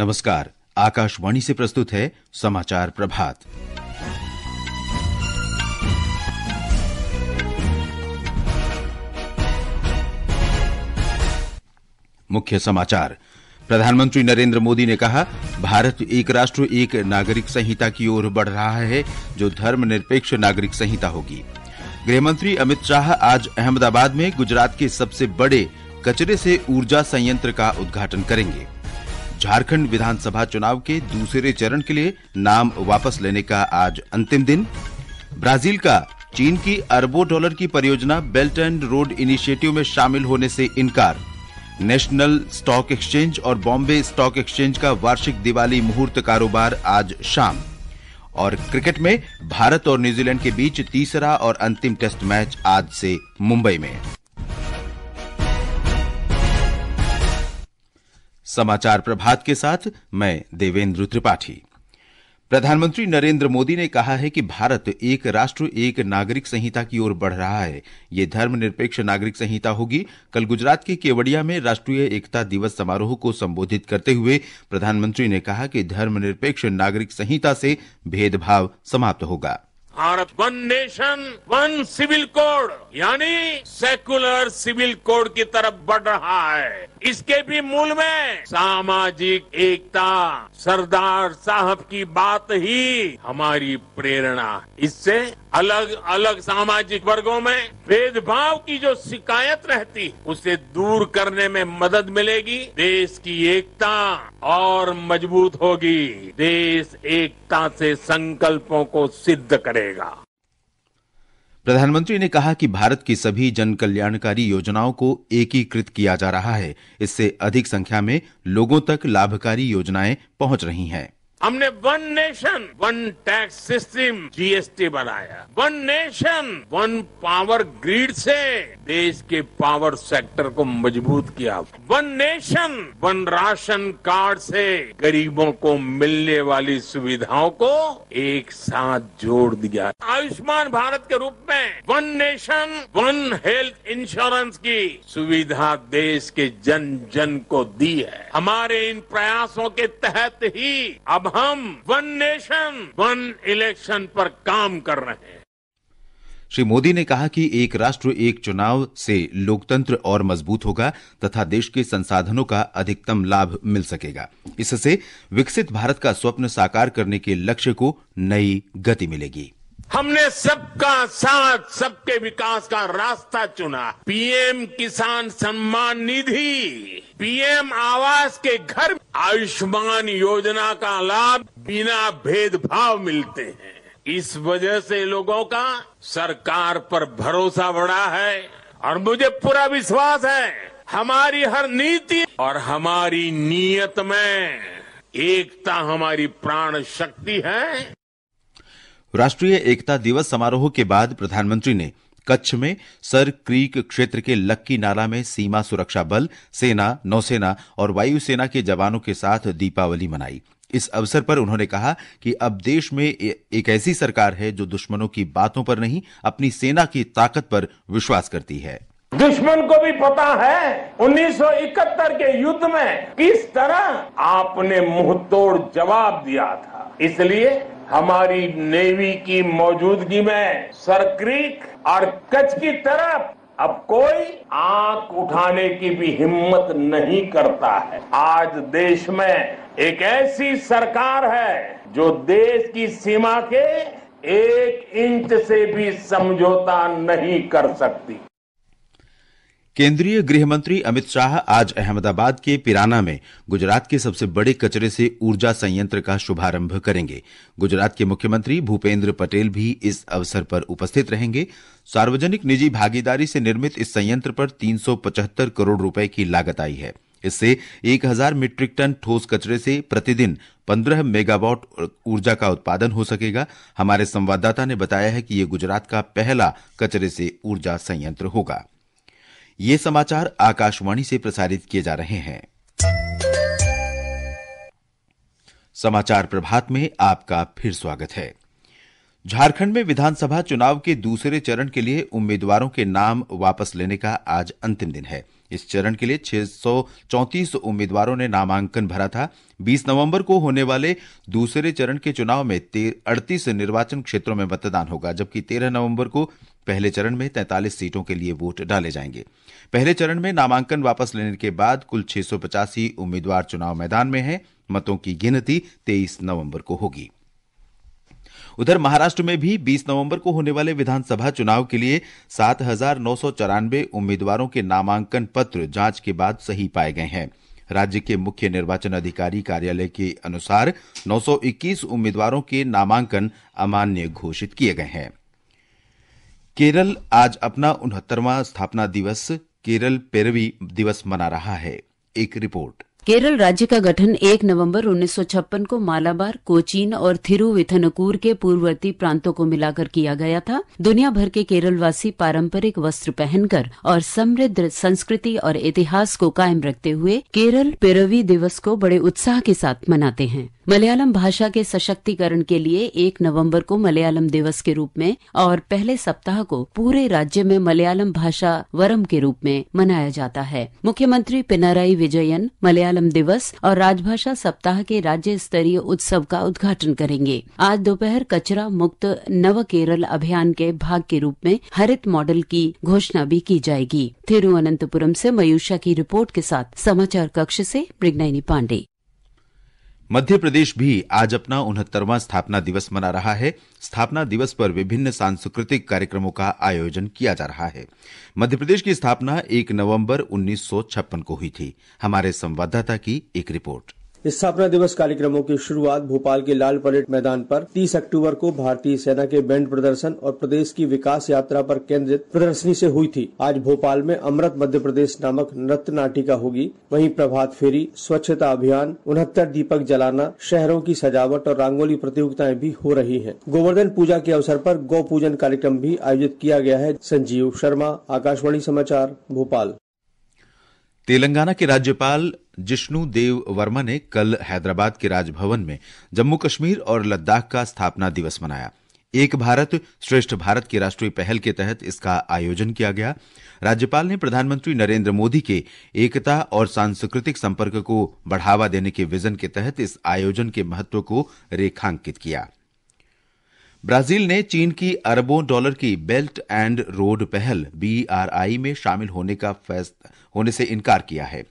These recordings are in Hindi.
नमस्कार आकाशवाणी से प्रस्तुत है समाचार प्रभात मुख्य समाचार प्रधानमंत्री नरेंद्र मोदी ने कहा भारत एक राष्ट्र एक नागरिक संहिता की ओर बढ़ रहा है जो धर्मनिरपेक्ष नागरिक संहिता होगी गृहमंत्री अमित शाह आज अहमदाबाद में गुजरात के सबसे बड़े कचरे से ऊर्जा संयंत्र का उद्घाटन करेंगे झारखंड विधानसभा चुनाव के दूसरे चरण के लिए नाम वापस लेने का आज अंतिम दिन ब्राजील का चीन की अरबों डॉलर की परियोजना बेल्ट एंड रोड इनिशिएटिव में शामिल होने से इनकार नेशनल स्टॉक एक्सचेंज और बॉम्बे स्टॉक एक्सचेंज का वार्षिक दिवाली मुहूर्त कारोबार आज शाम और क्रिकेट में भारत और न्यूजीलैंड के बीच तीसरा और अंतिम टेस्ट मैच आज से मुंबई में समाचार प्रभात के साथ मैं देवेंद्र त्रिपाठी प्रधानमंत्री नरेंद्र मोदी ने कहा है कि भारत एक राष्ट्र एक नागरिक संहिता की ओर बढ़ रहा है ये धर्मनिरपेक्ष नागरिक संहिता होगी कल गुजरात के केवड़िया में राष्ट्रीय एकता दिवस समारोह को संबोधित करते हुए प्रधानमंत्री ने कहा कि धर्मनिरपेक्ष नागरिक संहिता से भेदभाव समाप्त होगा और one nation one civil code यानी सेकुलर सिविल कोड की तरफ बढ़ रहा है इसके भी मूल में सामाजिक एकता सरदार साहब की बात ही हमारी प्रेरणा इससे अलग अलग सामाजिक वर्गों में भेदभाव की जो शिकायत रहती उसे दूर करने में मदद मिलेगी देश की एकता और मजबूत होगी देश एकता से संकल्पों को सिद्ध करेगा प्रधानमंत्री ने कहा कि भारत की सभी जन कल्याणकारी योजनाओं को एकीकृत किया जा रहा है इससे अधिक संख्या में लोगों तक लाभकारी योजनाएं पहुंच रही हैं हमने one nation one tax system GST बनाया one nation one power grid से देश के पावर सेक्टर को मजबूत किया one nation one ration card से गरीबों को मिलने वाली सुविधाओं को एक साथ जोड़ दिया आयुष्मान भारत के रूप में one nation one health insurance की सुविधा देश के जन जन को दी है हमारे इन प्रयासों के तहत ही अब हम वन नेशन वन इलेक्शन पर काम कर रहे हैं श्री मोदी ने कहा कि एक राष्ट्र एक चुनाव से लोकतंत्र और मजबूत होगा तथा देश के संसाधनों का अधिकतम लाभ मिल सकेगा इससे विकसित भारत का स्वप्न साकार करने के लक्ष्य को नई गति मिलेगी हमने सबका साथ सबके विकास का रास्ता चुना पीएम किसान सम्मान निधि पीएम आवास के घर आयुष्मान योजना का लाभ बिना भेदभाव मिलते हैं इस वजह से लोगों का सरकार पर भरोसा बढ़ा है और मुझे पूरा विश्वास है हमारी हर नीति और हमारी नीयत में एकता हमारी प्राण शक्ति है राष्ट्रीय एकता दिवस समारोह के बाद प्रधानमंत्री ने कच्छ में सर क्रीक क्षेत्र के लक्की नाला में सीमा सुरक्षा बल सेना नौसेना और वायुसेना के जवानों के साथ दीपावली मनाई इस अवसर पर उन्होंने कहा कि अब देश में एक ऐसी सरकार है जो दुश्मनों की बातों पर नहीं अपनी सेना की ताकत पर विश्वास करती है दुश्मन को भी पता है 1971 के युद्ध में किस तरह आपने मुंह तोड़ जवाब दिया था इसलिए हमारी नेवी की मौजूदगी में सरक्रीक और कच्छ की तरफ अब कोई आंख उठाने की भी हिम्मत नहीं करता है आज देश में एक ऐसी सरकार है जो देश की सीमा के एक इंच से भी समझौता नहीं कर सकती केंद्रीय गृह मंत्री अमित शाह आज अहमदाबाद के पिराना में गुजरात के सबसे बड़े कचरे से ऊर्जा संयंत्र का शुभारंभ करेंगे गुजरात के मुख्यमंत्री भूपेंद्र पटेल भी इस अवसर पर उपस्थित रहेंगे सार्वजनिक निजी भागीदारी से निर्मित इस संयंत्र पर 375 करोड़ रुपए की लागत आई है इससे 1000 मीट्रिक टन ठोस कचरे से प्रतिदिन 15 मेगावाट ऊर्जा का उत्पादन हो सकेगा हमारे संवाददाता ने बताया है कि ये गुजरात का पहला कचरे से ऊर्जा संयंत्र होगा ये समाचार आकाशवाणी से प्रसारित किए जा रहे हैं समाचार प्रभात में आपका फिर स्वागत है झारखंड में विधानसभा चुनाव के दूसरे चरण के लिए उम्मीदवारों के नाम वापस लेने का आज अंतिम दिन है इस चरण के लिए 634 उम्मीदवारों ने नामांकन भरा था 20 नवंबर को होने वाले दूसरे चरण के चुनाव में अड़तीस निर्वाचन क्षेत्रों में मतदान होगा जबकि 13 नवंबर को पहले चरण में 43 सीटों के लिए वोट डाले जाएंगे पहले चरण में नामांकन वापस लेने के बाद कुल छह उम्मीदवार चुनाव मैदान में हैं मतों की गिनती 23 नवंबर को होगी उधर महाराष्ट्र में भी 20 नवंबर को होने वाले विधानसभा चुनाव के लिए सात उम्मीदवारों के नामांकन पत्र जांच के बाद सही पाए गए हैं राज्य के मुख्य निर्वाचन अधिकारी कार्यालय के अनुसार 921 उम्मीदवारों के नामांकन अमान्य घोषित किए गए हैं केरल आज अपना उनहत्तरवां स्थापना दिवस केरल पेरवी दिवस मना रहा है एक रिपोर्ट केरल राज्य का गठन 1 नवंबर 1956 को मालाबार कोचीन और थिरुविथनकूर के पूर्ववर्ती प्रांतों को मिलाकर किया गया था दुनिया भर के केरलवासी पारंपरिक वस्त्र पहनकर और समृद्ध संस्कृति और इतिहास को कायम रखते हुए केरल पेरवी दिवस को बड़े उत्साह के साथ मनाते हैं मलयालम भाषा के सशक्तिकरण के लिए एक नवंबर को मलयालम दिवस के रूप में और पहले सप्ताह को पूरे राज्य में मलयालम भाषा वरम के रूप में मनाया जाता है मुख्यमंत्री पिनाराई विजयन मलयालम दिवस और राजभाषा सप्ताह के राज्य स्तरीय उत्सव का उद्घाटन करेंगे आज दोपहर कचरा मुक्त नव केरल अभियान के भाग के रूप में हरित मॉडल की घोषणा भी की जाएगी थिरुअनंतपुरम से मयूषा की रिपोर्ट के साथ समाचार कक्ष से मृगनयनी पांडे मध्य प्रदेश भी आज अपना उनहत्तरवां स्थापना दिवस मना रहा है स्थापना दिवस पर विभिन्न सांस्कृतिक कार्यक्रमों का आयोजन किया जा रहा है मध्य प्रदेश की स्थापना 1 नवंबर 1956 को हुई थी हमारे संवाददाता की एक रिपोर्ट स्थापना दिवस कार्यक्रमों की शुरुआत भोपाल के लाल परेड मैदान पर 30 अक्टूबर को भारतीय सेना के बैंड प्रदर्शन और प्रदेश की विकास यात्रा पर केंद्रित प्रदर्शनी से हुई थी आज भोपाल में अमृत मध्य प्रदेश नामक नृत्य नाटिका होगी वहीं प्रभात फेरी स्वच्छता अभियान उनहत्तर दीपक जलाना शहरों की सजावट और रंगोली प्रतियोगिताएं भी हो रही है गोवर्धन पूजा के अवसर आरोप गौ पूजन कार्यक्रम भी आयोजित किया गया है संजीव शर्मा आकाशवाणी समाचार भोपाल तेलंगाना के राज्यपाल जिष्णु देव वर्मा ने कल हैदराबाद के राजभवन में जम्मू कश्मीर और लद्दाख का स्थापना दिवस मनाया एक भारत श्रेष्ठ भारत की राष्ट्रीय पहल के तहत इसका आयोजन किया गया राज्यपाल ने प्रधानमंत्री नरेंद्र मोदी के एकता और सांस्कृतिक संपर्क को बढ़ावा देने के विजन के तहत इस आयोजन के महत्व को रेखांकित किया ब्राजील ने चीन की अरबों डॉलर की बेल्ट एंड रोड पहल बीआरआई में शामिल होने का होने से इनकार किया है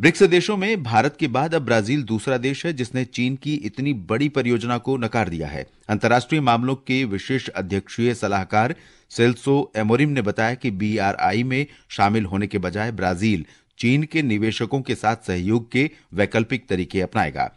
ब्रिक्स देशों में भारत के बाद अब ब्राजील दूसरा देश है जिसने चीन की इतनी बड़ी परियोजना को नकार दिया है अंतर्राष्ट्रीय मामलों के विशेष अध्यक्षीय सलाहकार सेल्सो एमोरिम ने बताया कि बीआरआई में शामिल होने के बजाय ब्राजील चीन के निवेशकों के साथ सहयोग के वैकल्पिक तरीके अपनाएगा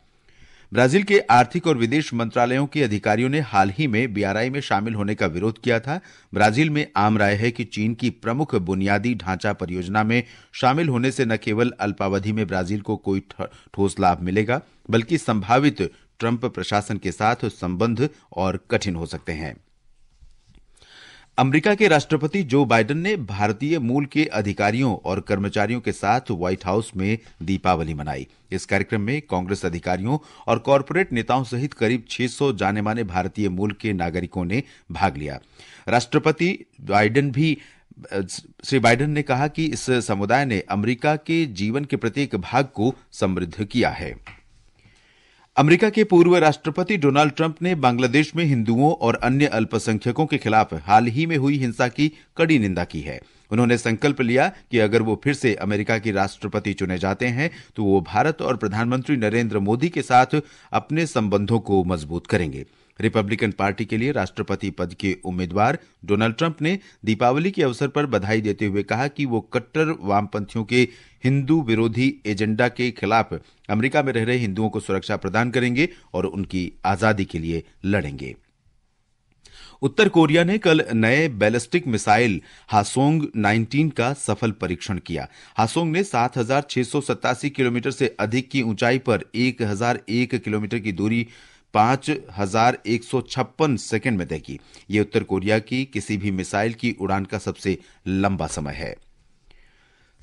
ब्राजील के आर्थिक और विदेश मंत्रालयों के अधिकारियों ने हाल ही में बीआरआई में शामिल होने का विरोध किया था ब्राजील में आम राय है कि चीन की प्रमुख बुनियादी ढांचा परियोजना में शामिल होने से न केवल अल्पावधि में ब्राजील को कोई ठोस लाभ मिलेगा बल्कि संभावित ट्रंप प्रशासन के साथ संबंध और कठिन हो सकते हैं अमेरिका के राष्ट्रपति जो बाइडेन ने भारतीय मूल के अधिकारियों और कर्मचारियों के साथ व्हाइट हाउस में दीपावली मनाई इस कार्यक्रम में कांग्रेस अधिकारियों और कॉरपोरेट नेताओं सहित करीब 600 जाने माने भारतीय मूल के नागरिकों ने भाग लिया राष्ट्रपति बाइडेन भी श्री बाइडेन ने कहा कि इस समुदाय ने अमेरिका के जीवन के प्रत्येक भाग को समृद्ध किया है अमेरिका के पूर्व राष्ट्रपति डोनाल्ड ट्रंप ने बांग्लादेश में हिंदुओं और अन्य अल्पसंख्यकों के खिलाफ हाल ही में हुई हिंसा की कड़ी निंदा की है उन्होंने संकल्प लिया कि अगर वो फिर से अमेरिका के राष्ट्रपति चुने जाते हैं तो वो भारत और प्रधानमंत्री नरेंद्र मोदी के साथ अपने संबंधों को मजबूत करेंगे रिपब्लिकन पार्टी के लिए राष्ट्रपति पद के उम्मीदवार डोनाल्ड ट्रंप ने दीपावली के अवसर पर बधाई देते हुए कहा कि वो कट्टर वामपंथियों के हिंदू विरोधी एजेंडा के खिलाफ अमेरिका में रह रहे हिंदुओं को सुरक्षा प्रदान करेंगे और उनकी आजादी के लिए लड़ेंगे उत्तर कोरिया ने कल नए बैलिस्टिक मिसाइल हासोंग 19 का सफल परीक्षण किया हासोंग ने सात किलोमीटर से अधिक की ऊंचाई पर 1001 किलोमीटर की दूरी पांच हजार एक सौ छप्पन सेकेंड में देगी ये उत्तर कोरिया की किसी भी मिसाइल की उड़ान का सबसे लंबा समय है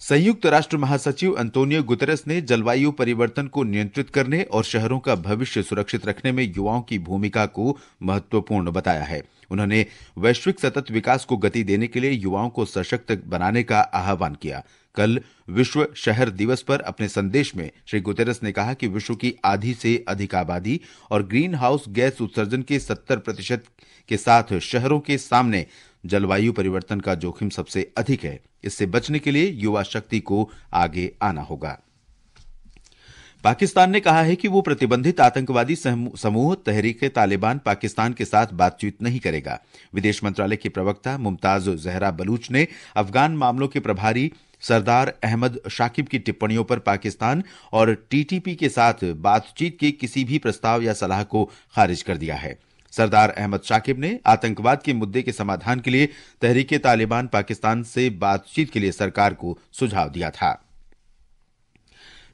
संयुक्त राष्ट्र महासचिव अंतोनियो गुतरस ने जलवायु परिवर्तन को नियंत्रित करने और शहरों का भविष्य सुरक्षित रखने में युवाओं की भूमिका को महत्वपूर्ण बताया है उन्होंने वैश्विक सतत विकास को गति देने के लिए युवाओं को सशक्त बनाने का आह्वान किया कल विश्व शहर दिवस पर अपने संदेश में श्री गुतेरस ने कहा कि विश्व की आधी से अधिक आबादी और ग्रीन हाउस गैस उत्सर्जन के 70 प्रतिशत के साथ शहरों के सामने जलवायु परिवर्तन का जोखिम सबसे अधिक है इससे बचने के लिए युवा शक्ति को आगे आना होगा पाकिस्तान ने कहा है कि वो प्रतिबंधित आतंकवादी समूह तहरीक तालिबान पाकिस्तान के साथ बातचीत नहीं करेगा विदेश मंत्रालय के प्रवक्ता मुमताज जहरा बलूच ने अफगान मामलों के प्रभारी सरदार अहमद शाकिब की टिप्पणियों पर पाकिस्तान और टीटीपी के साथ बातचीत के किसी भी प्रस्ताव या सलाह को खारिज कर दिया है सरदार अहमद शाकिब ने आतंकवाद के मुद्दे के समाधान के लिए तहरीके तालिबान पाकिस्तान से बातचीत के लिए सरकार को सुझाव दिया था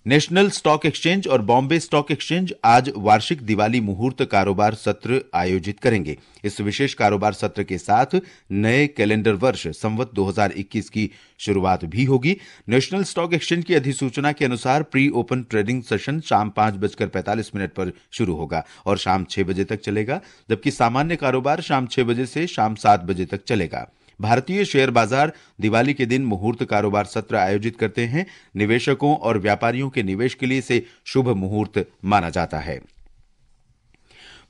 नेशनल स्टॉक एक्सचेंज और बॉम्बे स्टॉक एक्सचेंज आज वार्षिक दिवाली मुहूर्त कारोबार सत्र आयोजित करेंगे इस विशेष कारोबार सत्र के साथ नए कैलेंडर वर्ष संवत 2021 की शुरुआत भी होगी नेशनल स्टॉक एक्सचेंज की अधिसूचना के अनुसार प्री ओपन ट्रेडिंग सेशन शाम पांच बजकर पैंतालीस मिनट पर शुरू होगा और शाम छह बजे तक चलेगा जबकि सामान्य कारोबार शाम छह बजे से शाम सात बजे तक चलेगा भारतीय शेयर बाजार दिवाली के दिन मुहूर्त कारोबार सत्र आयोजित करते हैं निवेशकों और व्यापारियों के निवेश के लिए इसे शुभ मुहूर्त माना जाता है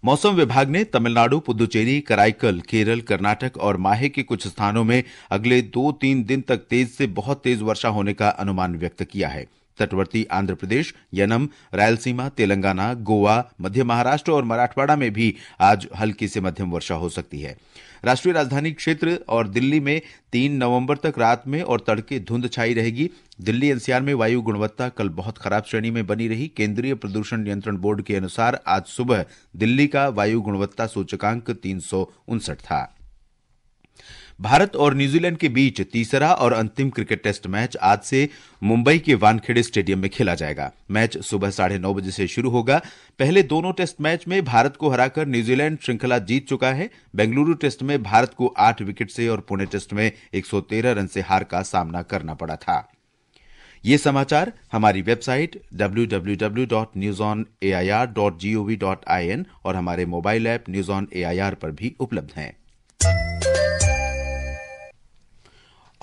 मौसम विभाग ने तमिलनाडु पुदुचेरी कराईकल केरल कर्नाटक और माहे के कुछ स्थानों में अगले दो तीन दिन तक तेज से बहुत तेज वर्षा होने का अनुमान व्यक्त किया है तटवर्ती आंध्र प्रदेश यनम रायलसीमा तेलंगाना गोवा मध्य महाराष्ट्र और मराठवाड़ा में भी आज हल्की से मध्यम वर्षा हो सकती है राष्ट्रीय राजधानी क्षेत्र और दिल्ली में तीन नवंबर तक रात में और तड़के धुंध छाई रहेगी दिल्ली एनसीआर में वायु गुणवत्ता कल बहुत खराब श्रेणी में बनी रही केंद्रीय प्रदूषण नियंत्रण बोर्ड के अनुसार आज सुबह दिल्ली का वायु गुणवत्ता सूचकांक तीन था भारत और न्यूजीलैंड के बीच तीसरा और अंतिम क्रिकेट टेस्ट मैच आज से मुंबई के वानखेड़े स्टेडियम में खेला जाएगा मैच सुबह साढ़े नौ बजे से शुरू होगा पहले दोनों टेस्ट मैच में भारत को हराकर न्यूजीलैंड श्रृंखला जीत चुका है बेंगलुरु टेस्ट में भारत को आठ विकेट से और पुणे टेस्ट में 113 रन से हार का सामना करना पड़ा था ये समाचार हमारी वेबसाइट www.newsonair.gov.in और हमारे mobile app news on AIR पर भी उपलब्ध हैं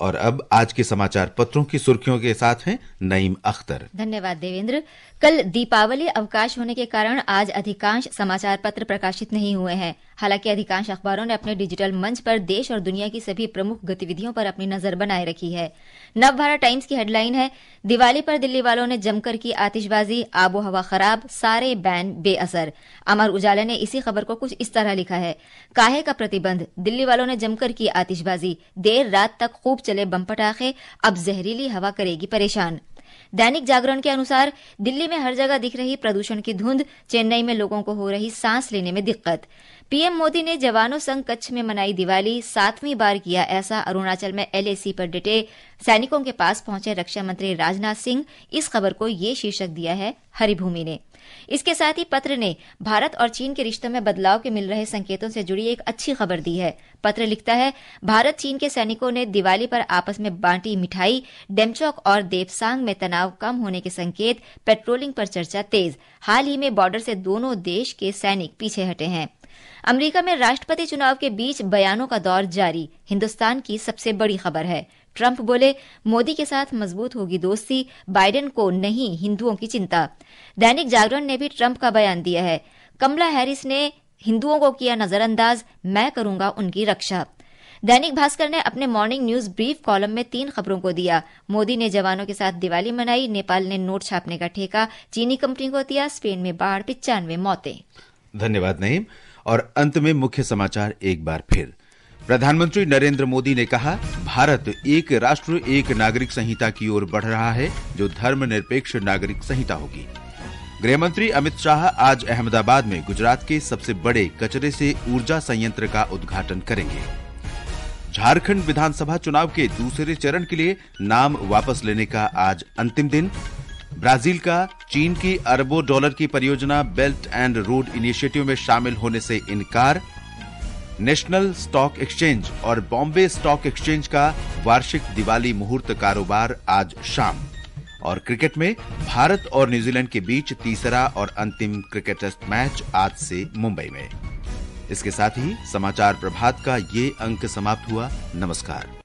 और अब आज के समाचार पत्रों की सुर्खियों के साथ हैं नईम अख्तर धन्यवाद देवेंद्र कल दीपावली अवकाश होने के कारण आज अधिकांश समाचार पत्र प्रकाशित नहीं हुए हैं हालांकि अधिकांश अखबारों ने अपने डिजिटल मंच पर देश और दुनिया की सभी प्रमुख गतिविधियों पर अपनी नजर बनाए रखी है नव भारत टाइम्स की हेडलाइन है दिवाली पर दिल्ली वालों ने जमकर की आतिशबाजी आबो हवा खराब सारे बैन बेअसर अमर उजाला ने इसी खबर को कुछ इस तरह लिखा है काहे का प्रतिबंध दिल्ली वालों ने जमकर की आतिशबाजी देर रात तक खूब चले बम पटाखे अब जहरीली हवा करेगी परेशान दैनिक जागरण के अनुसार दिल्ली में हर जगह दिख रही प्रदूषण की धुंध चेन्नई में लोगों को हो रही सांस लेने में दिक्कत पीएम मोदी ने जवानों संग कच्छ में मनाई दिवाली सातवीं बार किया ऐसा अरुणाचल में एलएसी पर डटे सैनिकों के पास पहुंचे रक्षा मंत्री राजनाथ सिंह इस खबर को ये शीर्षक दिया है हरिभूमि ने इसके साथ ही पत्र ने भारत और चीन के रिश्तों में बदलाव के मिल रहे संकेतों से जुड़ी एक अच्छी खबर दी है पत्र लिखता है भारत चीन के सैनिकों ने दिवाली पर आपस में बांटी मिठाई डेमचौक और देवसांग में तनाव कम होने के संकेत पेट्रोलिंग पर चर्चा तेज हाल ही में बॉर्डर से दोनों देश के सैनिक पीछे हटे हैं अमेरिका में राष्ट्रपति चुनाव के बीच बयानों का दौर जारी हिंदुस्तान की सबसे बड़ी खबर है ट्रंप बोले मोदी के साथ मजबूत होगी दोस्ती बाइडेन को नहीं हिंदुओं की चिंता दैनिक जागरण ने भी ट्रंप का बयान दिया है कमला हैरिस ने हिंदुओं को किया नजरअंदाज मैं करूंगा उनकी रक्षा दैनिक भास्कर ने अपने मॉर्निंग न्यूज ब्रीफ कॉलम में तीन खबरों को दिया मोदी ने जवानों के साथ दिवाली मनाई नेपाल ने नोट छापने का ठेका चीनी कंपनी को दिया स्पेन में बाढ़ पिचानवे मौतें धन्यवाद नहीं और अंत में मुख्य समाचार एक बार फिर प्रधानमंत्री नरेंद्र मोदी ने कहा भारत एक राष्ट्र एक नागरिक संहिता की ओर बढ़ रहा है जो धर्म निरपेक्ष नागरिक संहिता होगी गृहमंत्री अमित शाह आज अहमदाबाद में गुजरात के सबसे बड़े कचरे से ऊर्जा संयंत्र का उद्घाटन करेंगे झारखंड विधानसभा चुनाव के दूसरे चरण के लिए नाम वापस लेने का आज अंतिम दिन ब्राजील का चीन की अरबों डॉलर की परियोजना बेल्ट एंड रोड इनिशिएटिव में शामिल होने से इनकार नेशनल स्टॉक एक्सचेंज और बॉम्बे स्टॉक एक्सचेंज का वार्षिक दिवाली मुहूर्त कारोबार आज शाम और क्रिकेट में भारत और न्यूजीलैंड के बीच तीसरा और अंतिम क्रिकेट टेस्ट मैच आज से मुंबई में इसके साथ ही समाचार प्रभात का ये अंक समाप्त हुआ नमस्कार